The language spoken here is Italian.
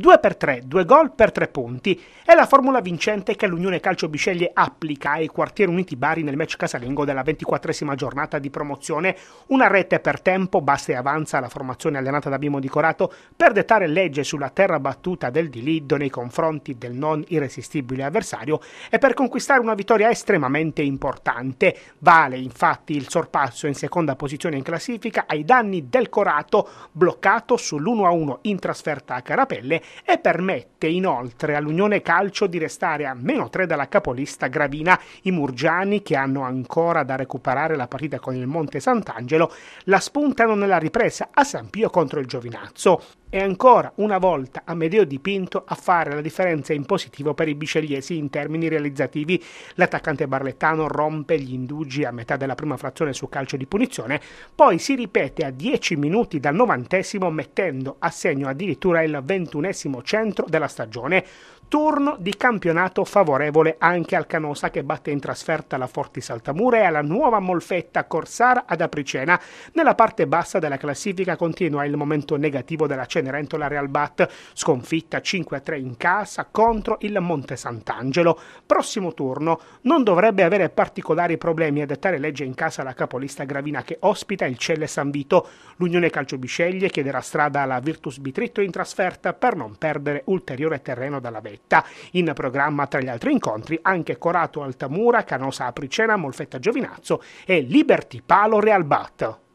2 per 3, 2 gol per 3 punti. È la formula vincente che l'Unione Calcio Bisceglie applica ai Quartieri Uniti Bari nel match casalingo della 24esima giornata di promozione. Una rete per tempo, basta e avanza la formazione allenata da Bimo di Corato per dettare legge sulla terra battuta del Diliddo nei confronti del non irresistibile avversario e per conquistare una vittoria estremamente importante. Vale infatti il sorpasso in seconda posizione in classifica ai danni del Corato, bloccato sull'1-1 in trasferta a Carapelle e permette inoltre all'Unione Calcio di restare a meno 3 dalla capolista Gravina. I Murgiani, che hanno ancora da recuperare la partita con il Monte Sant'Angelo, la spuntano nella ripresa a San Pio contro il Giovinazzo e ancora una volta Amedeo dipinto a fare la differenza in positivo per i bicelliesi in termini realizzativi. L'attaccante barlettano rompe gli indugi a metà della prima frazione su calcio di punizione, poi si ripete a 10 minuti dal novantesimo mettendo a segno addirittura il ventunesimo centro della stagione. Turno di campionato favorevole anche al Canosa che batte in trasferta la Forti Saltamura e alla nuova molfetta Corsara ad Apricena. Nella parte bassa della classifica continua il momento negativo della Cenosa Cenerentola cioè, Real Bat, sconfitta 5-3 in casa contro il Monte Sant'Angelo. Prossimo turno non dovrebbe avere particolari problemi a dettare legge in casa la capolista Gravina che ospita il Celle San Vito. L'Unione Calcio Bisceglie chiederà strada alla Virtus Bitritto in trasferta per non perdere ulteriore terreno dalla vetta. In programma tra gli altri incontri anche Corato Altamura, Canosa Apricena, Molfetta Giovinazzo e Liberty Palo Real Bat.